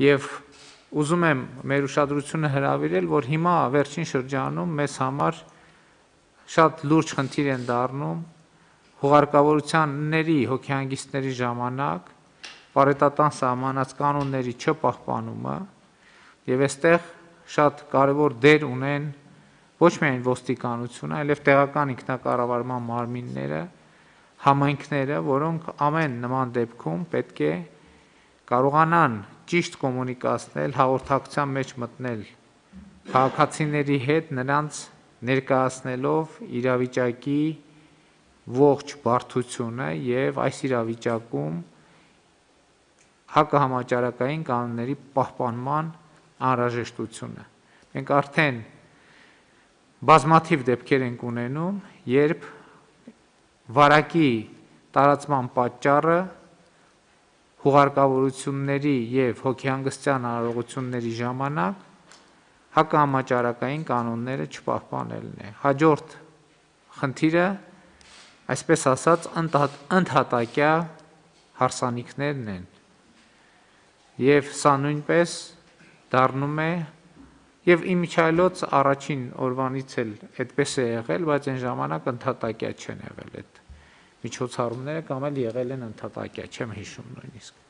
եւ ուզում եմ մեր ուշադրությունը հրավիրել, որ հիմա վերջին շրջանում մեզ համար շատ լուրջ խնդիր են դառնում հուղարկավորությանների հոգեհանգիստների ժամանակ բարետատան սահմանած կանոնների չպահպանումը եւ այստեղ շատ կարեւոր դեր ունեն ոչ միայն ոստիկանությունը, այլև տեղական ինքնակառավարման մարմինները, համայնքները, որոնք ամեն նման դեպքում պետք է կարողանան ճիշտ կոմունիկացնել, հաղորդակցության մեջ մտնել քաղաքացիների հետ, նրանց ներկայացնելով իրավիճակի ողջ բարդությունը եւ այս իրավիճակում հակահամաճարակային կանոնների պահպանման անհրաժեշտությունը։ Մենք արդեն բազմաթիվ դեպքեր ենք ունենում, երբ վարակի տարածման պատճառը հուղարկավորությունների եւ հոգեհանգստյան արարողությունների ժամանակ հակահամաճարակային կանոնները չպահպանելն է։ Հաջորդ խնդիրը այսպես ասած ընդհատակյա հարսանիքներն են։ Եվ սա նույնպես դառնում է եւ իմիջայլոց առաջին օրվանից էլ այդպես է եղել, բայց այն ժամանակ ընդհատակյա չեն եղել այդ միջոցառումները կամ էլ եղել են ընդհատակյա, չեմ հիշում նույնիսկ։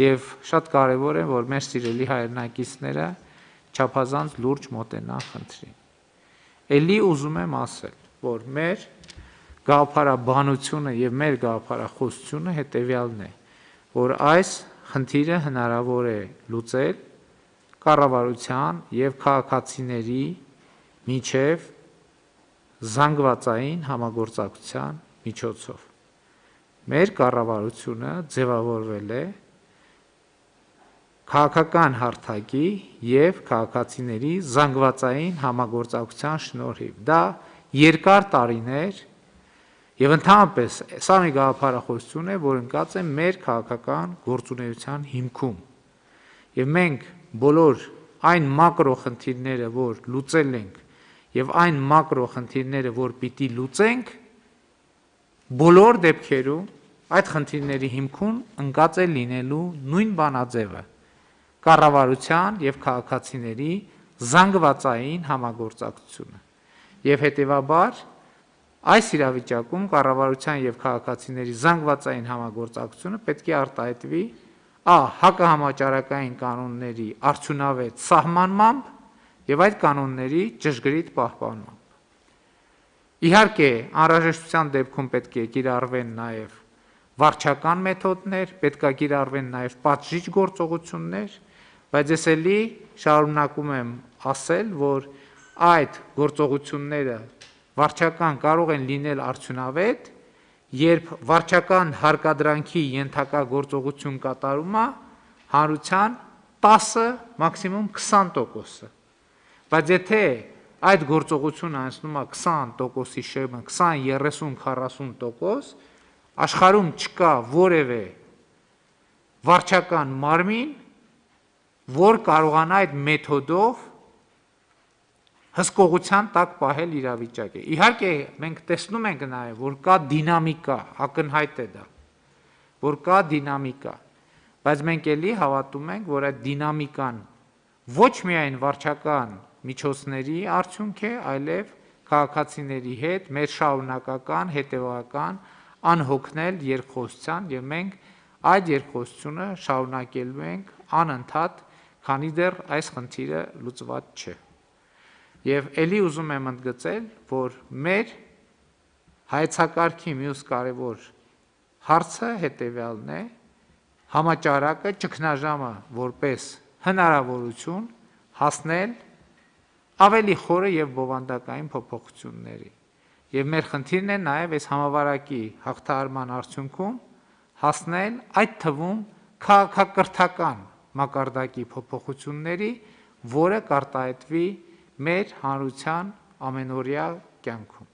Եվ շատ կարևոր է, որ մեր սիրելի հայրենակիցները չափազանց լուրջ մոտենան խնդրին։ Էլի ուզում եմ ասել, որ մեր գաղափարաբանությունը եւ մեր գաղափարախոսությունը հետեւյալն է, որ այս խնդիրը հնարավոր է լուծել կառավարության եւ քաղաքացիների միջև զանգվածային համագործակցության միջոցով։ Մեր կառավարությունը ձևավորվել է քաղաքական հարթակի եւ քաղաքացիների զանգվածային համագործակցության շնորհիվ։ Դա երկար տարիներ Եվ ընդհանրապես սա մի գաղափարախոսություն է, որ ընկած է մեր քաղաքական գործունեության հիմքում։ Եվ մենք բոլոր այն մակրո խնդիրները, որ լուծել ենք, եւ այն մակրո խնդիրները, որ պիտի լուծենք, Բոլոր դեպքերում այդ խնդիրների հիմքում ընկած է լինելու նույն բանաձևը՝ կառավարության եւ քաղաքացիների զանգվածային համագործակցությունը։ Եվ հետեւաբար այս իրավիճակում կառավարության եւ քաղաքացիների զանգվածային համագործակցությունը պետք է արտահայտվի ա հակահամաճարակային կանոնների արդյունավետ սահմանմամբ եւ այդ կանոնների ճշգրիտ պահպանմամբ։ Իհարկե, անհրաժեշտության դեպքում պետք է գիրառվեն նաև վարչական մեթոդներ, պետք է գիրառվեն նաև պատժիչ գործողություններ, բայց ես էլի շարունակում եմ ասել, որ այդ գործողությունները վարչական կարող են լինել արդյունավետ, երբ վարչական հարկադրանքի ենթակա գործողություն կատարումա հանրության 10-ը, մաքսիմում 20%-ը։ Բայց եթե այդ գործողությունը անցնում է 20%-ի շեմը, 20-30-40%, աշխարհում չկա որևէ վարչական մարմին, որ կարողանա այդ մեթոդով հսկողության տակ պահել իրավիճակը։ Իհարկե, մենք տեսնում ենք նաև, որ կա դինամիկա, ակնհայտ է դա, որ կա դինամիկա, բայց մենք ելի հավատում ենք, որ այդ դինամիկան ոչ միայն վարչական միջոցների արդյունք է, այլև քաղաքացիների հետ մեր շարունակական, հետևական անհոգնել երկխոսության եւ մենք այդ երկխոսությունը շարունակելու ենք անընդհատ, քանի դեռ այս խնդիրը լուծված չէ։ Եվ ելի ուզում եմ ընդգծել, որ մեր հայցակարգի մյուս կարևոր հարցը հետեւյալն է. համաճարակը ճգնաժամը որպես հնարավորություն հասնել ավելի խորը եւ բովանդակային փոփոխությունների։ Եվ մեր խնդիրն է նաեւ այս համավարակի հաղթահարման արդյունքում հասնել այդ թվում քաղաքակրթական մակարդակի փոփոխությունների, որը կարտահայտվի մեր հանրության ամենօրյա կյանքում։